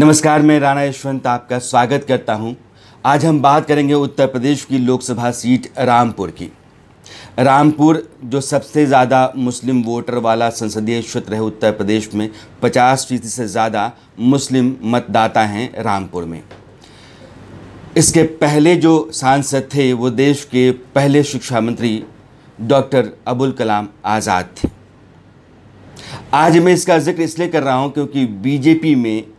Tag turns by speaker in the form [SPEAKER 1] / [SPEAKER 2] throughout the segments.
[SPEAKER 1] नमस्कार मैं राणा यशवंत आपका स्वागत करता हूं। आज हम बात करेंगे उत्तर प्रदेश की लोकसभा सीट रामपुर की रामपुर जो सबसे ज़्यादा मुस्लिम वोटर वाला संसदीय क्षेत्र है उत्तर प्रदेश में 50 फीसदी से ज़्यादा मुस्लिम मतदाता हैं रामपुर में इसके पहले जो सांसद थे वो देश के पहले शिक्षा मंत्री डॉक्टर अबुल कलाम आज़ाद थे आज मैं इसका जिक्र इसलिए कर रहा हूँ क्योंकि बीजेपी में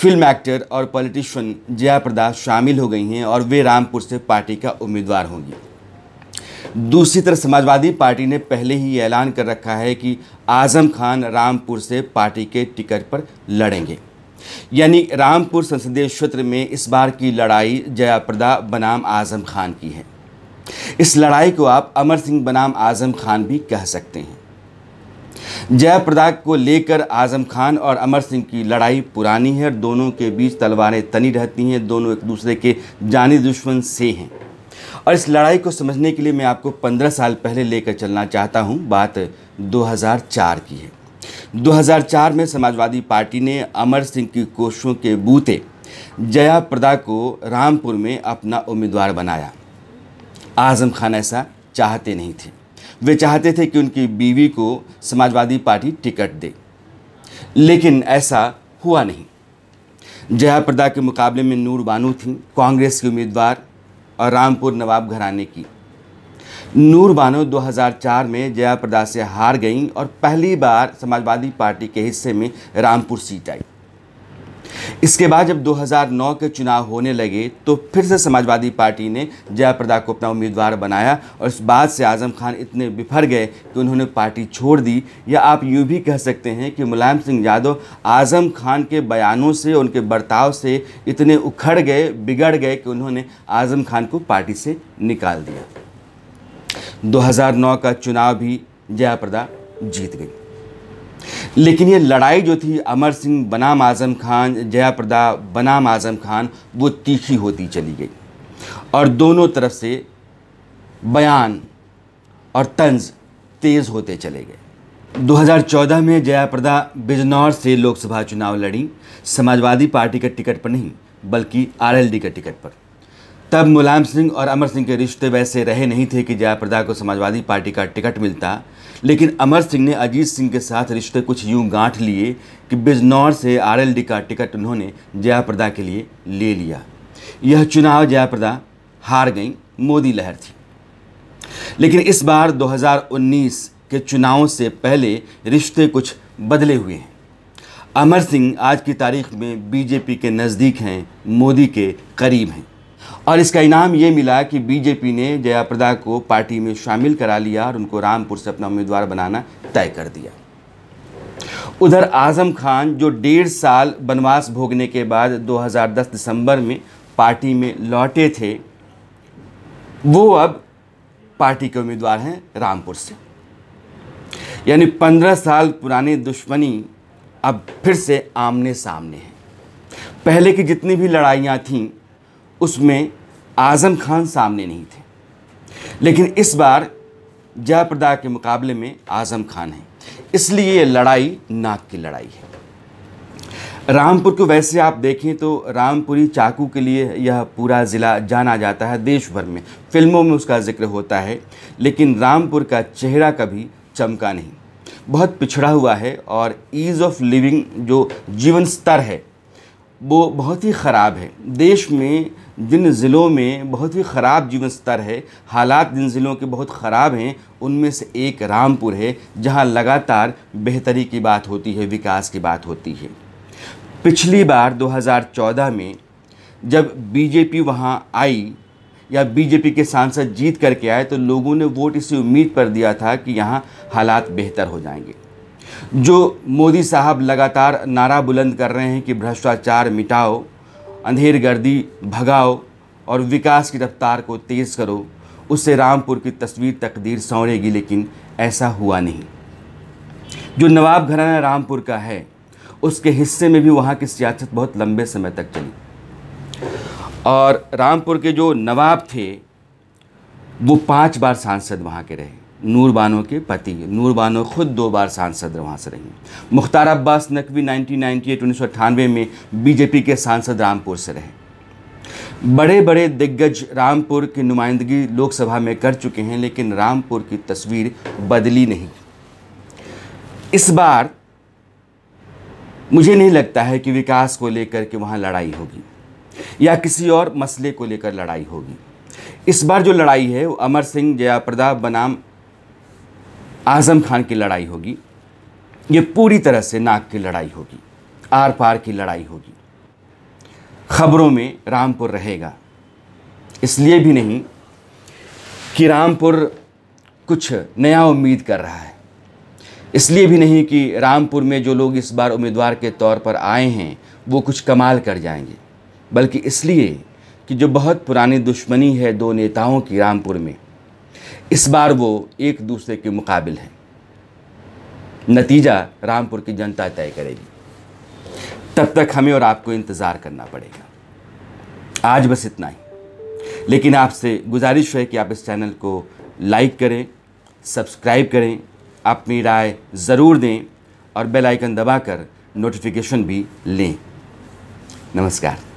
[SPEAKER 1] फिल्म एक्टर और पॉलिटिशियन जया शामिल हो गई हैं और वे रामपुर से पार्टी का उम्मीदवार होंगी दूसरी तरफ समाजवादी पार्टी ने पहले ही ऐलान कर रखा है कि आजम खान रामपुर से पार्टी के टिकट पर लड़ेंगे यानी रामपुर संसदीय क्षेत्र में इस बार की लड़ाई जयाप्रदा बनाम आजम खान की है इस लड़ाई को आप अमर सिंह बनाम आजम खान भी कह सकते हैं जयप्रदा को लेकर आज़म खान और अमर सिंह की लड़ाई पुरानी है और दोनों के बीच तलवारें तनी रहती हैं दोनों एक दूसरे के जानी दुश्मन से हैं और इस लड़ाई को समझने के लिए मैं आपको 15 साल पहले लेकर चलना चाहता हूं बात 2004 की है 2004 में समाजवादी पार्टी ने अमर सिंह की कोशों के बूते जया प्रदा को रामपुर में अपना उम्मीदवार बनाया आज़म खान ऐसा चाहते नहीं थे वे चाहते थे कि उनकी बीवी को समाजवादी पार्टी टिकट दे लेकिन ऐसा हुआ नहीं जया प्रदा के मुकाबले में नूर बानू थी कांग्रेस की उम्मीदवार और रामपुर नवाब घराने की नूर बानो 2004 में जया प्रदा से हार गईं और पहली बार समाजवादी पार्टी के हिस्से में रामपुर सीट आई इसके बाद जब 2009 के चुनाव होने लगे तो फिर से समाजवादी पार्टी ने जयाप्रदा को अपना उम्मीदवार बनाया और इस बात से आज़म खान इतने बिफर गए कि उन्होंने पार्टी छोड़ दी या आप यूँ भी कह सकते हैं कि मुलायम सिंह यादव आज़म खान के बयानों से उनके बर्ताव से इतने उखड़ गए बिगड़ गए कि उन्होंने आज़म खान को पार्टी से निकाल दिया 2009 का चुनाव भी जयाप्रदा जीत गई लेकिन ये लड़ाई जो थी अमर सिंह बनाम आज़म खान जया प्रदा बनाम आज़म खान वो तीखी होती चली गई और दोनों तरफ से बयान और तंज तेज़ होते चले गए 2014 में जया प्रदा बिजनौर से लोकसभा चुनाव लड़ी समाजवादी पार्टी के टिकट पर नहीं बल्कि आरएलडी के टिकट पर तब मुलायम सिंह और अमर सिंह के रिश्ते वैसे रहे नहीं थे कि जया प्रदा को समाजवादी पार्टी का टिकट मिलता लेकिन अमर सिंह ने अजीत सिंह के साथ रिश्ते कुछ यूं गांठ लिए कि बिजनौर से आरएलडी का टिकट उन्होंने जयाप्रदा के लिए ले लिया यह चुनाव जयाप्रदा हार गई मोदी लहर थी लेकिन इस बार 2019 के चुनावों से पहले रिश्ते कुछ बदले हुए हैं अमर सिंह आज की तारीख में बीजेपी के नज़दीक हैं मोदी के करीब हैं और इसका इनाम ये मिला कि बीजेपी ने जया प्रदा को पार्टी में शामिल करा लिया और उनको रामपुर से अपना उम्मीदवार बनाना तय कर दिया उधर आजम खान जो डेढ़ साल वनवास भोगने के बाद 2010 दिसंबर में पार्टी में लौटे थे वो अब पार्टी के उम्मीदवार हैं रामपुर से यानी पंद्रह साल पुरानी दुश्मनी अब फिर से आमने सामने है पहले की जितनी भी लड़ाइयाँ थीं उसमें आज़म खान सामने नहीं थे लेकिन इस बार जयप्रदा के मुकाबले में आज़म खान हैं इसलिए ये लड़ाई नाक की लड़ाई है रामपुर को वैसे आप देखें तो रामपुरी चाकू के लिए यह पूरा ज़िला जाना जाता है देश भर में फिल्मों में उसका जिक्र होता है लेकिन रामपुर का चेहरा कभी चमका नहीं बहुत पिछड़ा हुआ है और ईज़ ऑफ लिविंग जो जीवन स्तर है वो बहुत ही ख़राब है देश में जिन ज़िलों में बहुत ही ख़राब जीवन स्तर है हालात जिन ज़िलों के बहुत ख़राब हैं उनमें से एक रामपुर है जहां लगातार बेहतरी की बात होती है विकास की बात होती है पिछली बार 2014 में जब बीजेपी वहां आई या बीजेपी के सांसद जीत करके आए तो लोगों ने वोट इसी उम्मीद पर दिया था कि यहाँ हालात बेहतर हो जाएंगे जो मोदी साहब लगातार नारा बुलंद कर रहे हैं कि भ्रष्टाचार मिटाओ अंधेर गर्दी भगाओ और विकास की रफ्तार को तेज़ करो उससे रामपुर की तस्वीर तकदीर संवरेगी लेकिन ऐसा हुआ नहीं जो नवाब घराना रामपुर का है उसके हिस्से में भी वहाँ की सियासत बहुत लंबे समय तक चली और रामपुर के जो नवाब थे वो पांच बार सांसद वहाँ के रहे नूर बानो के पति नूर बानो खुद दो बार सांसद वहाँ से रही मुख्तार अब्बास नकवी 1998 1998 में बीजेपी के सांसद रामपुर से रहे बड़े बड़े दिग्गज रामपुर की नुमाइंदगी लोकसभा में कर चुके हैं लेकिन रामपुर की तस्वीर बदली नहीं इस बार मुझे नहीं लगता है कि विकास को लेकर के वहाँ लड़ाई होगी या किसी और मसले को लेकर लड़ाई होगी इस बार जो लड़ाई है वो अमर सिंह जयाप्रदा बनाम आज़म खान की लड़ाई होगी ये पूरी तरह से नाक की लड़ाई होगी आर पार की लड़ाई होगी खबरों में रामपुर रहेगा इसलिए भी नहीं कि रामपुर कुछ नया उम्मीद कर रहा है इसलिए भी नहीं कि रामपुर में जो लोग इस बार उम्मीदवार के तौर पर आए हैं वो कुछ कमाल कर जाएंगे बल्कि इसलिए कि जो बहुत पुरानी दुश्मनी है दो नेताओं की रामपुर में इस बार वो एक दूसरे के मुकाबिल हैं नतीजा रामपुर की जनता तय करेगी तब तक हमें और आपको इंतज़ार करना पड़ेगा आज बस इतना ही लेकिन आपसे गुजारिश है कि आप इस चैनल को लाइक करें सब्सक्राइब करें अपनी राय ज़रूर दें और बेल आइकन दबाकर नोटिफिकेशन भी लें नमस्कार